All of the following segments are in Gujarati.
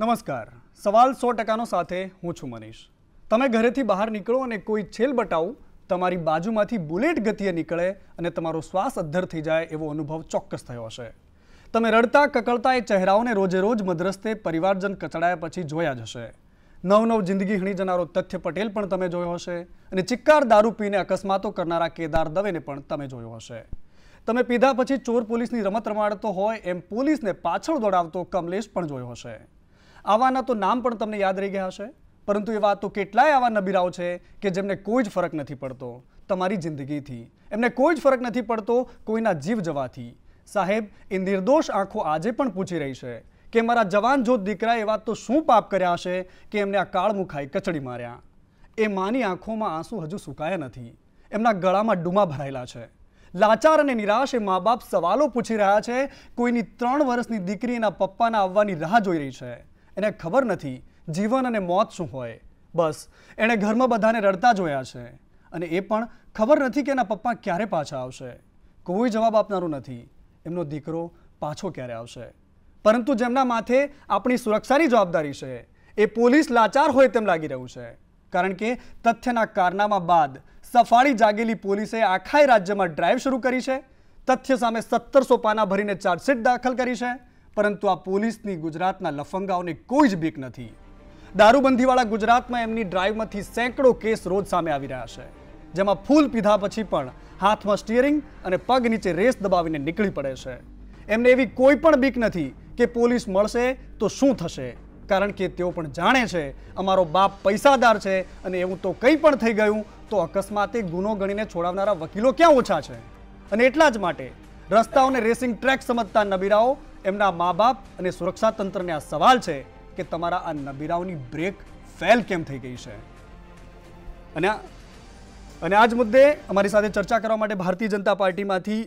નમસ્કાર સવાલ સો ટકાનો સાથે હું છું મનીષ તમે ઘરેથી બહાર નીકળો અને કોઈ છેલ બટાવું તમારી બાજુમાંથી બુલેટ ગતિએ નીકળે અને તમારો શ્વાસ અદ્ધર થઈ જાય એવો અનુભવ ચોક્કસ થયો હશે તમે રડતા કકળતા એ ચહેરાઓને રોજે રોજ મદ્રસ્તે પરિવારજન કચડાયા પછી જોયા જ હશે નવ નવ જિંદગી હણી જનારો તથ્ય પટેલ પણ તમે જોયો હશે અને ચિક્કાર દારૂ પીને અકસ્માતો કરનારા કેદાર દવેને પણ તમે જોયો હશે તમે પીધા પછી ચોર પોલીસની રમત રમાડતો હોય એમ પોલીસને પાછળ દોડાવતો કમલેશ પણ જોયો હશે આવાના તો નામ પણ તમને યાદ રહી ગયા હશે પરંતુ એવા તો કેટલાય આવા નબીરાઓ છે કે જેમને કોઈ જ ફરક નથી પડતો તમારી જિંદગીથી એમને કોઈ જ ફરક નથી પડતો કોઈના જીવ જવાથી સાહેબ એ નિર્દોષ આંખો આજે પણ પૂછી રહી છે કે મારા જવાન જો દીકરા એવા તો શું પાપ કર્યા હશે કે એમને આ કાળ મુખાઈ કચડી માર્યા એ માની આંખોમાં આંસુ હજુ સુકાયા નથી એમના ગળામાં ડૂમા ભરાયેલા છે લાચાર અને નિરાશ એ મા બાપ સવાલો પૂછી રહ્યા છે કોઈની ત્રણ વર્ષની દીકરી એના પપ્પાના આવવાની રાહ જોઈ રહી છે એને ખબર નથી જીવન અને મોત શું હોય બસ એણે ઘરમાં બધાને રડતા જોયા છે અને એ પણ ખબર નથી કે એના પપ્પા ક્યારે પાછા આવશે કોઈ જવાબ આપનારું નથી એમનો દીકરો પાછો ક્યારે આવશે પરંતુ જેમના માથે આપણી સુરક્ષાની જવાબદારી છે એ પોલીસ લાચાર હોય તેમ લાગી રહ્યું છે કારણ કે તથ્યના કારનામા બાદ સફાળી જાગેલી પોલીસે આખા રાજ્યમાં ડ્રાઈવ શરૂ કરી છે તથ્ય સામે સત્તરસો પાના ભરીને ચાર્જશીટ દાખલ કરી છે પરંતુ આ પોલીસની ગુજરાતના લફંગાઓને કોઈ જ બીક નથી દારૂબંધીવાળા ગુજરાતમાં એમની ડ્રાઈવમાંથી સેંકડો કેસ રોજ સામે આવી રહ્યા છે જેમાં ફૂલ પીધા પછી પણ હાથમાં સ્ટિયરિંગ અને પગ નીચે રેસ દબાવીને નીકળી પડે છે એમને એવી કોઈ પણ બીક નથી કે પોલીસ મળશે તો શું થશે કારણ કે તેઓ પણ જાણે છે અમારો બાપ પૈસાદાર છે અને એવું તો કંઈ પણ થઈ ગયું તો અકસ્માતે ગુનો ગણીને છોડાવનારા વકીલો ક્યાં ઓછા છે અને એટલા જ માટે રસ્તાઓને રેસિંગ ટ્રેક સમજતા નબીરાઓ એમના મા બાપ અને સુરક્ષા તંત્રને આ સવાલ છે કે તમારા આ નબીરાઓની બ્રેક ફેલ કેમ થઈ ગઈ છે અને અને આ જ મુદ્દે અમારી સાથે ચર્ચા કરવા માટે ભારતીય જનતા પાર્ટીમાંથી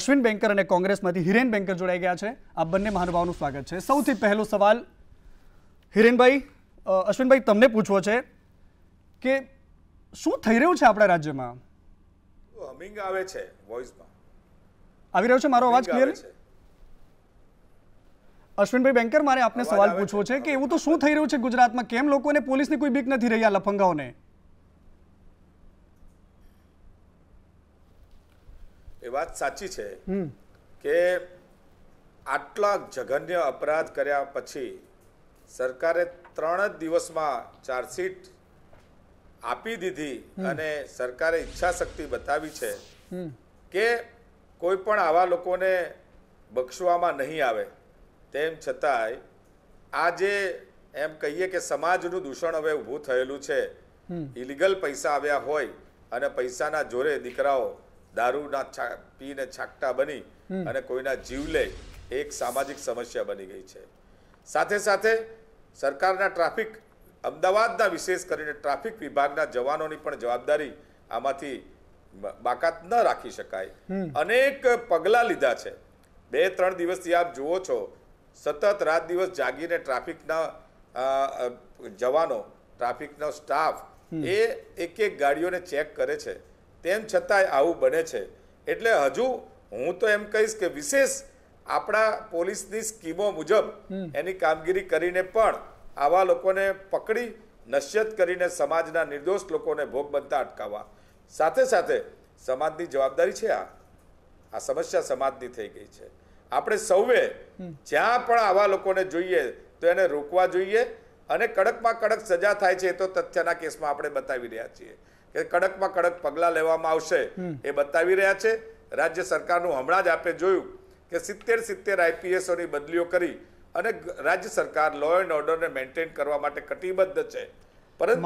અશ્વિન બેન્કર અને કોંગ્રેસમાંથી હિરેન બેન્કર જોડાઈ ગયા છે આ બંને મહાનુભાવનું સ્વાગત છે સૌથી પહેલો સવાલ હિરેનભાઈ અશ્વિનભાઈ તમને પૂછવો છે કે શું થઈ રહ્યું છે આપણા રાજ્યમાં આવે છે વોઇસમાં આવી રહ્યો છે મારો અવાજ ક્લિયર છે અશ્વિનભાઈ બેંકર મારે આપને સવાલ પૂછવો છે કે એવું તો શું થઈ રહ્યું છે ગુજરાતમાં કેમ લોકોને પોલીસની કોઈ બીક નથી રહી આ લફંગાઓને એ વાત સાચી છે કે આટલા જઘન્ય અપરાધ કર્યા પછી સરકારે ત્રણ જ દિવસમાં ચાર્જશીટ આપી દીધી અને સરકારે ઈચ્છા શક્તિ બતાવી છે કે કોઈ પણ આવા લોકોને બક્ષવામાં નહીં આવે તેમ છતાંય આજે એમ કહીએ કે સમાજનું દૂષણ હવે ઊભું થયેલું છે ઇલીગલ પૈસા આવ્યા હોય અને પૈસાના જોરે દીકરાઓ દારૂના પીને છાકટા બની અને કોઈના જીવ લે એક સામાજિક સમસ્યા બની ગઈ છે સાથે સાથે સરકારના ટ્રાફિક અમદાવાદના વિશેષ કરીને ટ્રાફિક વિભાગના જવાનોની પણ જવાબદારી આમાંથી બાકાત ન રાખી શકાય અનેક પગલાં લીધા છે બે ત્રણ દિવસથી આપ જુઓ છો સતત રાત દિવસ જાગીને ટ્રાફિકના જવાનો ટ્રાફિકનો સ્ટાફ એ એક એક ગાડીઓને ચેક કરે છે તેમ છતાંય આવું બને છે એટલે હજુ હું તો એમ કહીશ કે વિશેષ આપણા પોલીસની સ્કીમો મુજબ એની કામગીરી કરીને પણ આવા લોકોને પકડી નશ્યત કરીને સમાજના નિર્દોષ લોકોને ભોગ બનતા અટકાવવા સાથે સાથે સમાજની જવાબદારી છે આ આ સમસ્યા સમાજની થઈ ગઈ છે આપણે સૌએ જ્યાં પણ આવા લોકોને જોઈએ તો એને રોકવા જોઈએ અને કડકમાં કડક સજા થાય છે એ તો તથ્યના કેસમાં આપણે બતાવી રહ્યા છીએ કે કડકમાં કડક પગલાં લેવામાં આવશે એ બતાવી રહ્યા છે રાજ્ય સરકારનું હમણાં જ આપણે જોયું કે સિત્તેર સિત્તેર આઈપીએસઓની બદલીઓ કરી અને રાજ્ય સરકાર લો એન્ડ ઓર્ડરને મેન્ટેન કરવા માટે કટિબદ્ધ છે એક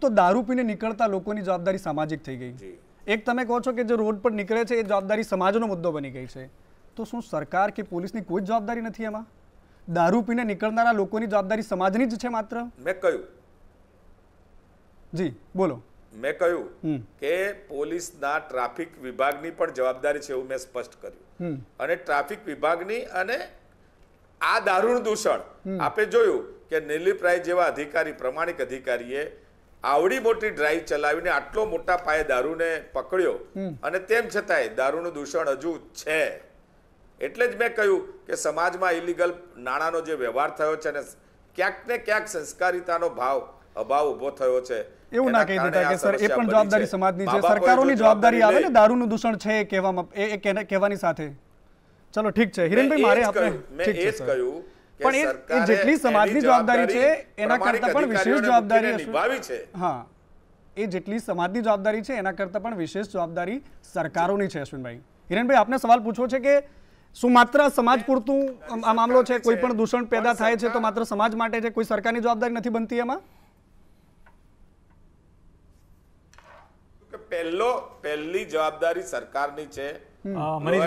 તો દારૂ પીને નીકળતા લોકોની જવાબદારી સામાજિક થઈ ગઈ એક તમે કહો છો કે જે રોડ પર નીકળે છે એ જવાબદારી સમાજનો મુદ્દો બની ગઈ છે તો શું સરકાર કે પોલીસની કોઈ જવાબદારી નથી એમાં દારૂ પીને નીકળનારા લોકોની જવાબદારી સમાજની જ છે માત્ર મેં કહ્યું જી બોલો મેં કહ્યું કે પોલીસના ટ્રાફિક વિભાગની પણ જવાબદારી છે એવું મેં સ્પષ્ટ કર્યું અને ટ્રાફિક વિભાગની અને આ દારૂણ દૂષણ આપણે જોયું કે નીલી જેવા અધિકારી પ્રમાણિક અધિકારીએ આવડી મોટી ડ્રાઈવ ચલાવીને આટલો મોટા પાયે દારૂને પકડ્યો અને તેમ છતાંય દારૂનું દૂષણ હજુ છે એટલે જ મેં કહ્યું કે સમાજમાં ઇલીગલ નાણાંનો જે વ્યવહાર થયો છે અને ક્યાંક ને ક્યાંક સંસ્કારિતાનો ભાવ અભાવ ઉભો થયો છે એવું ના કહી દીધા કે સર એ પણ જવાબદારી સમાજની છે સરકારોની જવાબદારી આવે ને દારૂનું દૂષણ છે કહેવામાં એ કહેવાની સાથે ચલો ઠીક છે હિરેનભાઈ મારે આપણે ઠીક છે કહ્યું પણ એ જેટલી સમાજની જવાબદારી છે એના કરતા પણ વિશેષ જવાબદારી નિભાવી છે હા એ જેટલી સમાજની જવાબદારી છે એના કરતાં પણ વિશેષ જવાબદારી સરકારોની છે અશ્વિનભાઈ હિરેનભાઈ આપને સવાલ પૂછવો છે કે શું માત્ર સમાજ પૂરતું આ મામલો છે કોઈ પણ દૂષણ પેદા થાય છે તો માત્ર સમાજ માટે છે કોઈ સરકારની જવાબદારી નથી બનતી એમાં પહેલો પહેલી જવાબદારી સરકારની છે મળે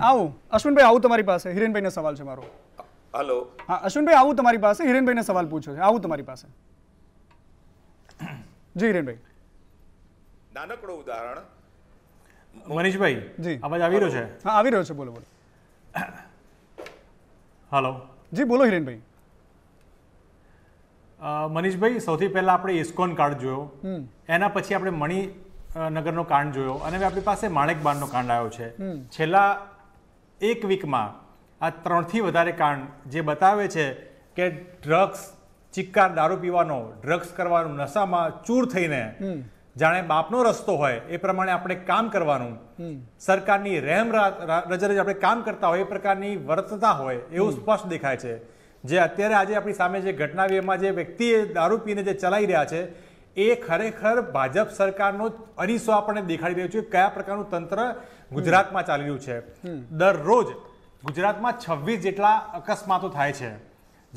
આવું અશ્વિનભાઈ આવું તમારી પાસે હિરેનભાઈનો સવાલ છે મારો હલો હા અશ્વિનભાઈ આવું તમારી પાસે હિરેનભાઈને સવાલ પૂછ્યો આવું તમારી પાસે જી હિરેનભાઈ નાનકડો ઉદાહરણ મનીષભાઈ જી અવાજ આવી રહ્યો છે હા આવી રહ્યો છે બોલો બોલો હાલો જી બોલો હિરેનભાઈ મનીષભાઈ સૌથી પહેલા આપણે ઇસ્કોન કાર્ડ જોયો એના પછી આપણે મણિનગરનો કાંડ જોયો અને આપણી પાસે માણેકબાનનો કાંડ આવ્યો છે છેલ્લા એક વીકમાં આ ત્રણથી વધારે કાંડ જે બતાવે છે કે ડ્રગ્સ ચિક્કાર દારૂ પીવાનો ડ્રગ્સ કરવાનું નશામાં ચૂર થઈને જાણે બાપનો રસ્તો હોય એ પ્રમાણે આપણે કામ કરવાનું સરકારની રહેમ રજર આપણે કામ કરતા હોય એ પ્રકારની વર્તતા હોય એવું સ્પષ્ટ દેખાય છે જે અત્યારે આજે આપણી સામે જે ઘટના એમાં જે વ્યક્તિએ દારૂ પીને જે ચલાવી રહ્યા છે એ ખરેખર ભાજપ સરકારનો અરીસો આપણને દેખાડી રહ્યો છે કયા પ્રકારનું તંત્ર ગુજરાતમાં ચાલી રહ્યું છે દરરોજ ગુજરાતમાં છવ્વીસ જેટલા અકસ્માતો થાય છે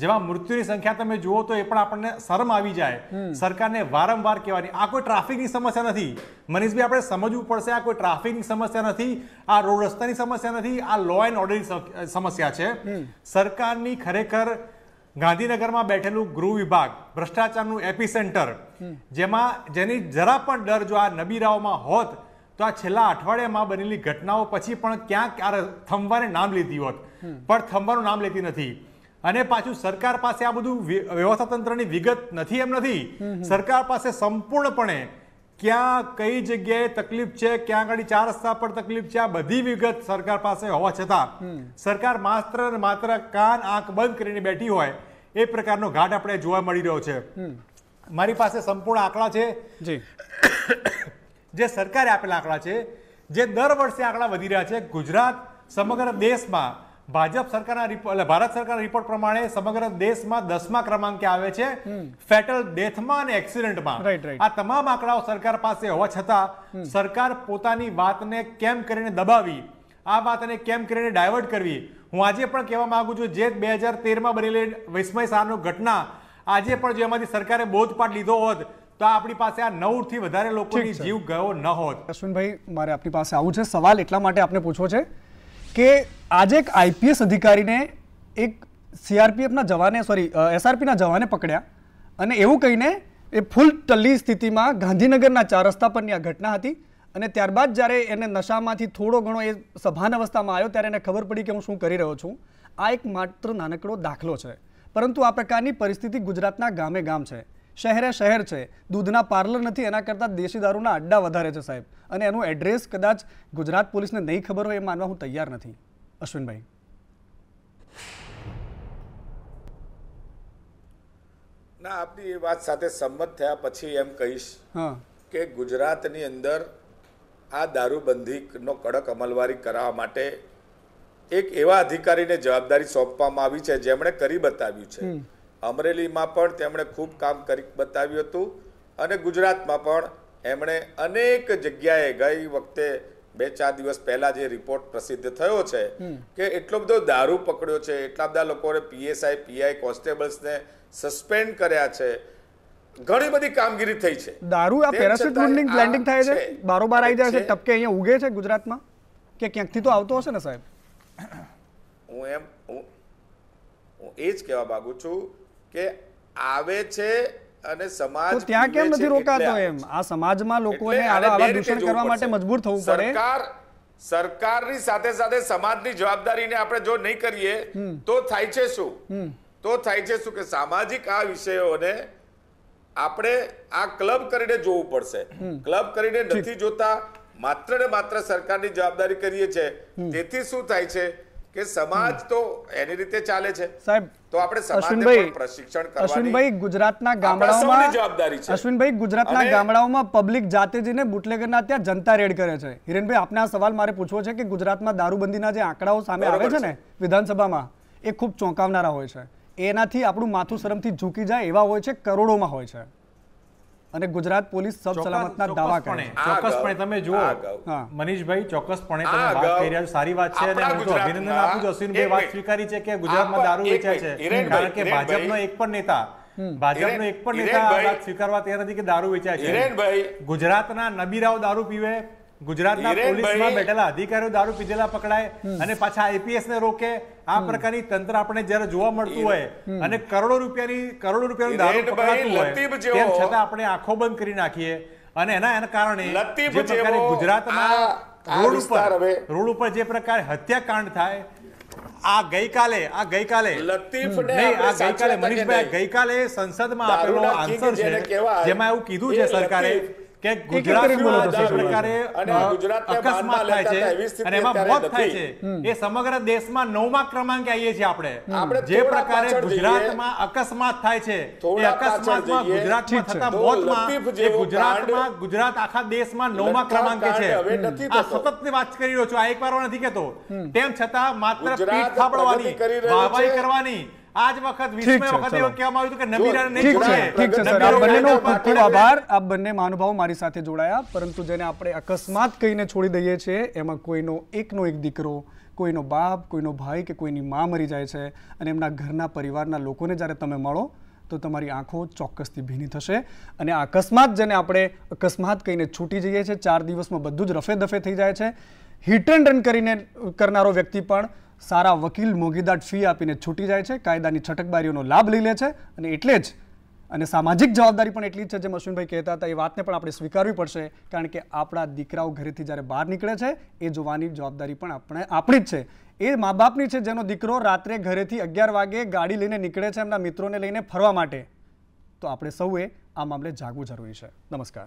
જેમાં મૃત્યુની સંખ્યા તમે જુઓ તો એ પણ આપણને શરમ આવી જાય સરકારને વારંવાર કહેવાની આ કોઈ ટ્રાફિકની સમસ્યા નથી મનીષભાઈ આપણે સમજવું પડશે આ કોઈ ટ્રાફિકની સમસ્યા નથી આ રોડ રસ્તાની સમસ્યા નથી આ લો એન્ડ ઓર્ડરની સમસ્યા છે સરકારની ખરેખર ગાંધીનગરમાં બેઠેલું ગૃહ વિભાગ ભ્રષ્ટાચારનું એપિસેન્ટર જેમાં જેની જરા પણ ડર જો આ નબીરાઓમાં હોત તો આ છેલ્લા અઠવાડિયામાં બનેલી ઘટનાઓ પછી પણ ક્યાંક આ થંભાને નામ લીધી હોત પણ થંભાનું નામ લેતી નથી અને પાછું સરકાર પાસે આ બધું વ્યવસ્થા તંત્રની વિગત નથી એમ નથી સરકાર પાસે સંપૂર્ણપણે ક્યાં કઈ જગ્યાએ તકલીફ છે ક્યાં આગળ ચાર રસ્તા પર તકલીફ છે આ બધી વિગત સરકાર પાસે હોવા છતાં સરકાર માત્ર ને માત્ર કાન આંખ બંધ કરીને બેઠી હોય એ પ્રકારનો ઘાટ આપણે જોવા મળી રહ્યો છે મારી પાસે સંપૂર્ણ આંકડા છે જે સરકારે આપેલા આંકડા છે જે દર વર્ષે આંકડા વધી રહ્યા છે ગુજરાત સમગ્ર દેશમાં ભાજપ સરકારના એટલે ભારત સરકારના રિપોર્ટ પ્રમાણે સમગ્ર દેશમાં દસમા ક્રમાંકે આવે છે ફેટલ ડેથમાં અને એક્સિડન્ટમાં આ તમામ આંકડાઓ સરકાર પાસે હોવા છતાં સરકાર પોતાની વાતને કેમ કરીને દબાવી આ વાતને કેમ કરીને ડાયવર્ટ કરવી હું આજે પણ કહેવા માંગુ છું જે બે હજાર તેરમાં બનેલી વિસ્મય સારનો ઘટના આજે પણ જો એમાંથી સરકારે બોધપાઠ લીધો હોત તો આપણી પાસે આ નવ થી વધારે લોકોની જીવ ગયો ન હોત અશ્વિનભાઈ મારે આપણી પાસે આવું છે સવાલ એટલા માટે આપને પૂછવો છે કે આજે એક આઈપીએસ અધિકારીને એક સીઆરપીએફના જવાને સોરી એસઆરપીના જવાને પકડ્યા અને એવું કહીને એ ફૂલ ટલ્લી સ્થિતિમાં ગાંધીનગરના ચાર રસ્તા પરની આ ઘટના હતી અને ત્યારબાદ જ્યારે એને નશામાંથી થોડો ઘણો એ સભાન અવસ્થામાં આવ્યો ત્યારે એને ખબર પડી કે હું શું કરી રહ્યો છું આ એક માત્ર નાનકડો દાખલો છે પરંતુ આ પ્રકારની પરિસ્થિતિ ગુજરાતના ગામે ગામ છે શહેરે શહેર છે દૂધના પાર્લર નથી એના કરતાં દેશી દારૂના અડ્ડા વધારે છે સાહેબ અને એનું એડ્રેસ કદાચ ગુજરાત પોલીસને નહીં ખબર હોય એ માનવા હું તૈયાર નથી અશ્વિનભાઈ ના આપની એ વાત સાથે સંમત થયા પછી એમ કહીશ કે ગુજરાતની અંદર આ દારૂબંધીનો કડક અમલવારી કરાવવા માટે એક એવા અધિકારીને જવાબદારી સોંપવામાં આવી છે જેમણે કરી બતાવ્યું છે અમરેલીમાં પણ તેમણે ખૂબ કામ કરી બતાવ્યું હતું અને ગુજરાતમાં પણ એમણે અનેક જગ્યાએ ગઈ વખતે બે ચાર દિવસ પહેલા જે રિપોર્ટ પ્રસિદ્ધ થયો છે કે એટલો બધો દારૂ પકડ્યો છે એટલા બધા લોકોને પીએસઆઈ પીઆઈ કોન્સ્ટેબલ્સને સસ્પેન્ડ કર્યા છે ઘણી બધી કામગીરી થઈ છે દારૂ આ પેરાશૂટ રુલિંગ થાય છે બારોબાર આવી જાય છે ટપકે અહીંયા ઉગે છે ગુજરાતમાં કે ક્યાંકથી તો આવતો હશે ને સાહેબ હું એમ હું એ જ કહેવા માંગુ છું કે આવે છે અને સમાજ ત્યાં કેમ નથી રોકાતો એમ આ સમાજમાં લોકોને આવા દૂષણ કરવા માટે મજબૂર થવું પડે સરકાર સરકારની સાથે સાથે સમાજની જવાબદારીને આપણે જો નહીં કરીએ તો થાય છે શું તો થાય છે શું કે સામાજિક આ વિષયોને આપણે આ ક્લબ કરીને જોવું પડશે ક્લબ કરીને નથી જોતા માત્ર ને માત્ર સરકારની જવાબદારી કરીએ છે તેથી શું થાય છે કે સમાજ તો એની રીતે ચાલે છે સાહેબ તો આપણે સમાજને પ્રશિક્ષણ કરવાની અશ્વિનભાઈ ગુજરાતના ગામડાઓમાં જવાબદારી છે અશ્વિનભાઈ ગુજરાતના ગામડાઓમાં પબ્લિક જાતે જઈને બુટલેગરના ત્યાં જનતા રેડ કરે છે હિરેનભાઈ આપના સવાલ મારે પૂછવો છે કે ગુજરાતમાં દારૂબંધીના જે આંકડાઓ સામે આવે છે ને વિધાનસભામાં એ ખૂબ ચોંકાવનારા હોય છે એનાથી આપણું માથું શરમથી ઝૂકી જાય એવા હોય છે કરોડોમાં હોય છે અને ગુજરાત પોલીસ સબ સલામતના દાવા કરે ચોક્કસપણે તમે જુઓ મનીષભાઈ ચોક્કસપણે તમે વાત કરી રહ્યા સારી વાત છે અને હું અભિનંદન આપું છું અશ્વિનભાઈ વાત સ્વીકારી છે કે ગુજરાતમાં દારૂ વેચાય છે કારણ કે ભાજપનો એક પણ નેતા ભાજપનો એક પણ નેતા સ્વીકારવા તૈયાર નથી કે દારૂ વેચાય છે ગુજરાતના નબીરાવ દારૂ પીવે ગુજરાતના પોલીસમાં બેઠેલા અધિકારીઓ દારૂ પીધેલા પકડાય અને પાછા આઈપીએસ ને રોકે આ પ્રકારની તંત્ર આપણે જ્યારે જોવા મળતું હોય અને કરોડો રૂપિયાની કરોડો રૂપિયાનું દારૂ પકડાતું હોય તેમ છતાં આપણે આંખો બંધ કરી નાખીએ અને એના એના કારણે જે પ્રકારે ગુજરાતમાં રોડ ઉપર રોડ ઉપર જે પ્રકારે હત્યાકાંડ થાય આ ગઈકાલે આ ગઈકાલે લતીફને આ ગઈકાલે મનીષભાઈ ગઈકાલે સંસદમાં આપેલો આન્સર છે જેમાં એવું કીધું છે સરકારે કે સમગ્ર દેશમાં નવમા ક્રમાંકે આવીએ છીએ આપણે જે પ્રકારે ગુજરાતમાં અકસ્માત થાય છે ગુજરાતમાં ગુજરાત આખા દેશમાં નવમા ક્રમાંકે છે આ સતત વાત કરી રહ્યો છું આ એક વાર નથી કેતો તેમ છતાં માત્ર પીઠ થાપડવાની કરવાની આજ વખત આભાર આપ બંને મહાનુભાવો મારી સાથે જોડાયા પરંતુ જેને આપણે અકસ્માત કહીને છોડી દઈએ છીએ એમાં કોઈનો એકનો એક દીકરો કોઈનો બાપ કોઈનો ભાઈ કે કોઈની મા મરી જાય છે અને એમના ઘરના પરિવારના લોકોને જ્યારે તમે મળો તો તમારી આંખો ચોક્કસથી ભીની થશે અને આ અકસ્માત જેને આપણે અકસ્માત કહીને છૂટી જઈએ છીએ ચાર દિવસમાં બધું જ રફે દફે થઈ જાય છે હિટ એન્ડ રન કરીને કરનારો વ્યક્તિ પણ સારા વકીલ મોગીદાટ ફી આપીને છૂટી જાય છે કાયદાની છટકબારીઓનો લાભ લઈ લે છે અને એટલે જ અને સામાજિક જવાબદારી પણ એટલી જ છે જે મશીનભાઈ કહેતા હતા એ વાતને પણ આપણે સ્વીકારવી પડશે કારણ કે આપણા દીકરાઓ ઘરેથી જ્યારે બહાર નીકળે છે એ જોવાની જવાબદારી પણ આપણે આપણી જ છે એ મા બાપની છે જેનો દીકરો રાત્રે ઘરેથી અગિયાર વાગે ગાડી લઈને નીકળે છે એમના મિત્રોને લઈને ફરવા માટે તો આપણે સૌએ આ મામલે જાગવું જરૂરી છે નમસ્કાર